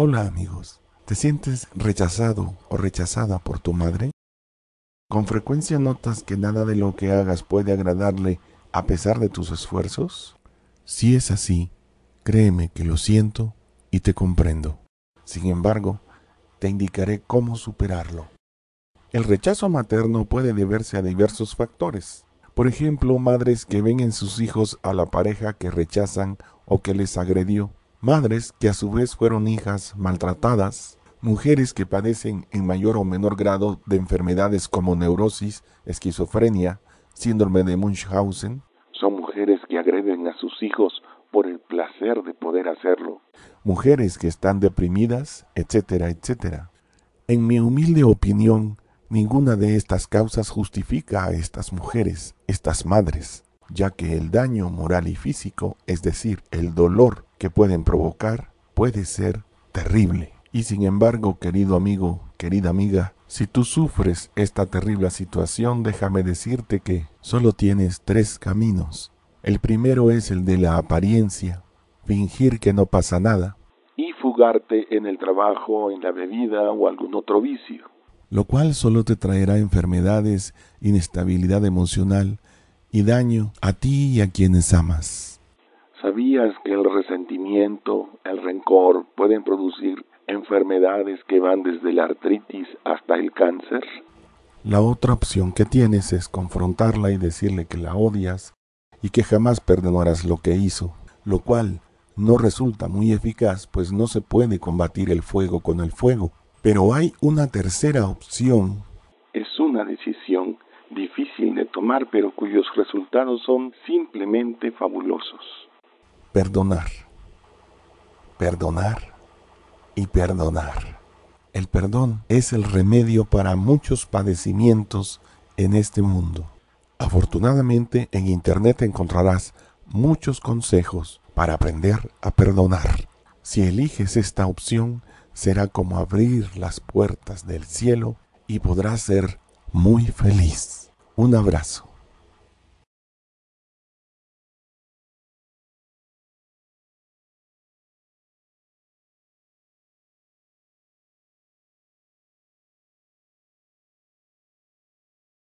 Hola amigos, ¿te sientes rechazado o rechazada por tu madre? ¿Con frecuencia notas que nada de lo que hagas puede agradarle a pesar de tus esfuerzos? Si es así, créeme que lo siento y te comprendo. Sin embargo, te indicaré cómo superarlo. El rechazo materno puede deberse a diversos factores. Por ejemplo, madres que ven en sus hijos a la pareja que rechazan o que les agredió, madres que a su vez fueron hijas maltratadas, mujeres que padecen en mayor o menor grado de enfermedades como neurosis, esquizofrenia, síndrome de Munchausen. Son mujeres que agreden a sus hijos por el placer de poder hacerlo. Mujeres que están deprimidas, etcétera, etcétera. En mi humilde opinión, ninguna de estas causas justifica a estas mujeres, estas madres ya que el daño moral y físico, es decir, el dolor que pueden provocar, puede ser terrible. Y sin embargo, querido amigo, querida amiga, si tú sufres esta terrible situación, déjame decirte que solo tienes tres caminos. El primero es el de la apariencia, fingir que no pasa nada. Y fugarte en el trabajo, en la bebida o algún otro vicio. Lo cual solo te traerá enfermedades, inestabilidad emocional y daño a ti y a quienes amas. ¿Sabías que el resentimiento, el rencor pueden producir enfermedades que van desde la artritis hasta el cáncer? La otra opción que tienes es confrontarla y decirle que la odias y que jamás perdonarás lo que hizo, lo cual no resulta muy eficaz pues no se puede combatir el fuego con el fuego. Pero hay una tercera opción. Es una decisión difícil de tomar, pero cuyos resultados son simplemente fabulosos. Perdonar, perdonar y perdonar. El perdón es el remedio para muchos padecimientos en este mundo. Afortunadamente en Internet encontrarás muchos consejos para aprender a perdonar. Si eliges esta opción, será como abrir las puertas del cielo y podrás ser muy feliz. Un abrazo.